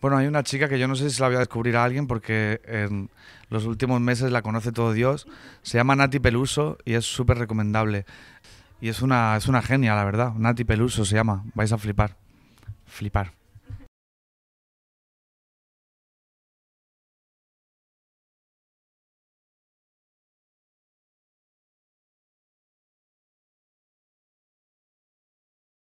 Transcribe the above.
Bueno, hay una chica que yo no sé si la voy a descubrir a alguien porque en los últimos meses la conoce todo Dios. Se llama Nati Peluso y es súper recomendable. Y es una, es una genia, la verdad. Nati Peluso se llama. Vais a flipar. Flipar.